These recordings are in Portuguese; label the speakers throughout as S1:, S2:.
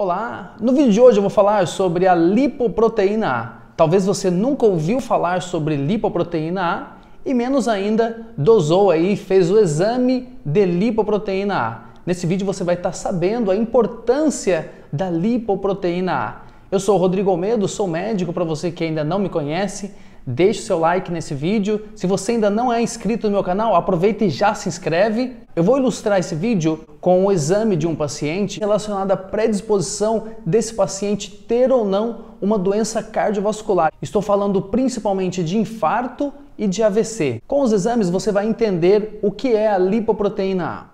S1: Olá! No vídeo de hoje eu vou falar sobre a lipoproteína A. Talvez você nunca ouviu falar sobre lipoproteína A e menos ainda dosou aí, fez o exame de lipoproteína A. Nesse vídeo você vai estar sabendo a importância da lipoproteína A. Eu sou o Rodrigo Almeida, sou médico para você que ainda não me conhece deixe seu like nesse vídeo. Se você ainda não é inscrito no meu canal, aproveita e já se inscreve. Eu vou ilustrar esse vídeo com o um exame de um paciente relacionado à predisposição desse paciente ter ou não uma doença cardiovascular. Estou falando principalmente de infarto e de AVC. Com os exames você vai entender o que é a lipoproteína A.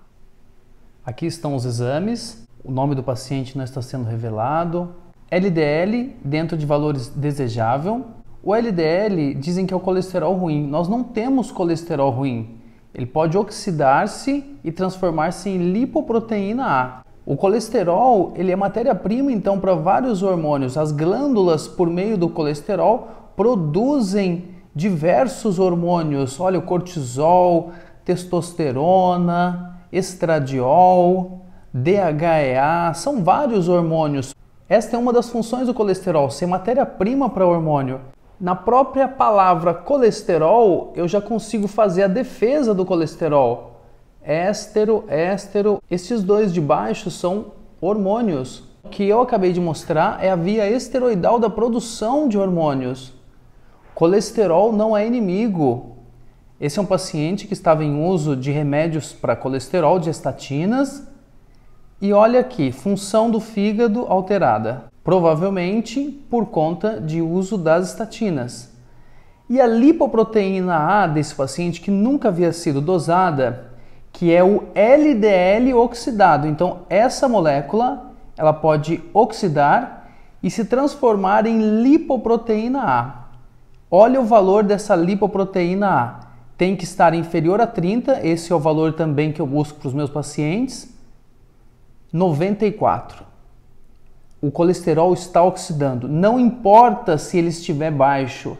S1: Aqui estão os exames. O nome do paciente não está sendo revelado. LDL dentro de valores desejável, o LDL dizem que é o colesterol ruim. Nós não temos colesterol ruim. Ele pode oxidar-se e transformar-se em lipoproteína A. O colesterol ele é matéria-prima então para vários hormônios. As glândulas, por meio do colesterol, produzem diversos hormônios. Olha, o cortisol, testosterona, estradiol, DHEA, são vários hormônios. Esta é uma das funções do colesterol, ser matéria-prima para hormônio na própria palavra colesterol, eu já consigo fazer a defesa do colesterol. Éstero, éstero, esses dois de baixo são hormônios. O que eu acabei de mostrar é a via esteroidal da produção de hormônios. Colesterol não é inimigo. Esse é um paciente que estava em uso de remédios para colesterol, de estatinas. E olha aqui, função do fígado alterada provavelmente por conta de uso das estatinas. E a lipoproteína A desse paciente, que nunca havia sido dosada, que é o LDL oxidado. Então, essa molécula ela pode oxidar e se transformar em lipoproteína A. Olha o valor dessa lipoproteína A. Tem que estar inferior a 30, esse é o valor também que eu busco para os meus pacientes. 94 o colesterol está oxidando. Não importa se ele estiver baixo.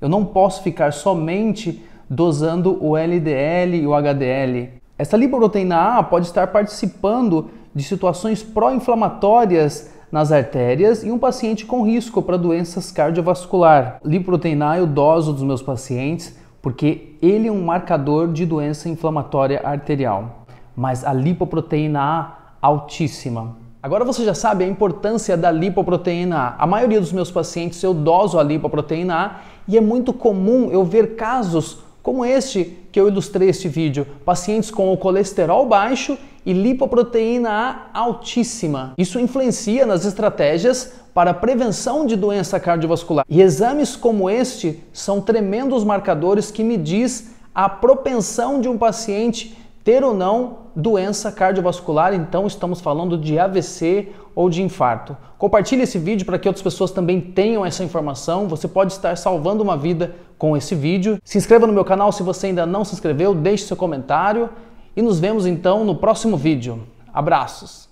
S1: Eu não posso ficar somente dosando o LDL e o HDL. Esta lipoproteína A pode estar participando de situações pró-inflamatórias nas artérias e um paciente com risco para doenças cardiovasculares. Lipoproteína A eu doso dos meus pacientes porque ele é um marcador de doença inflamatória arterial. Mas a lipoproteína A altíssima Agora você já sabe a importância da lipoproteína A. A maioria dos meus pacientes eu doso a lipoproteína A e é muito comum eu ver casos como este que eu ilustrei este vídeo, pacientes com o colesterol baixo e lipoproteína A altíssima. Isso influencia nas estratégias para prevenção de doença cardiovascular. E exames como este são tremendos marcadores que me diz a propensão de um paciente ter ou não doença cardiovascular, então estamos falando de AVC ou de infarto. Compartilhe esse vídeo para que outras pessoas também tenham essa informação. Você pode estar salvando uma vida com esse vídeo. Se inscreva no meu canal se você ainda não se inscreveu, deixe seu comentário e nos vemos então no próximo vídeo. Abraços!